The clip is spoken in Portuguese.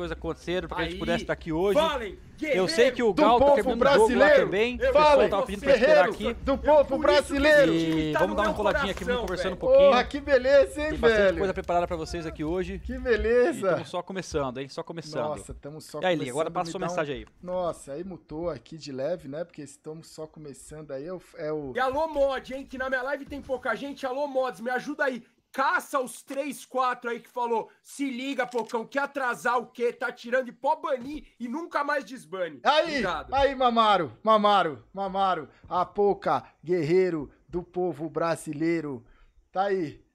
coisas aconteceram para que a gente pudesse estar aqui hoje. Falem, eu sei que o Gal tá terminando brasileiro. o jogo lá também. Falem, o tá pedindo esperar aqui. Do povo brasileiro. E tá vamos dar uma coladinha coração, aqui, vamos conversando um pouquinho. Porra, que beleza, hein, Tem bastante velho. coisa preparada pra vocês aqui hoje. Que beleza. Estamos então, só começando, hein, só começando. Nossa, estamos só e aí, começando. E agora passa sua então. mensagem um... aí. Nossa, aí mutou aqui de leve, né, porque estamos só começando aí. É o... É o... E alô, mod, hein, que na minha live tem pouca gente. Alô, mods, me ajuda aí. Caça os três, quatro aí que falou, se liga, Pocão, quer atrasar o quê? Tá tirando e pó banir e nunca mais desbane. Aí, Obrigado. aí, Mamaro, Mamaro, Mamaro, a Poca, guerreiro do povo brasileiro. Tá aí,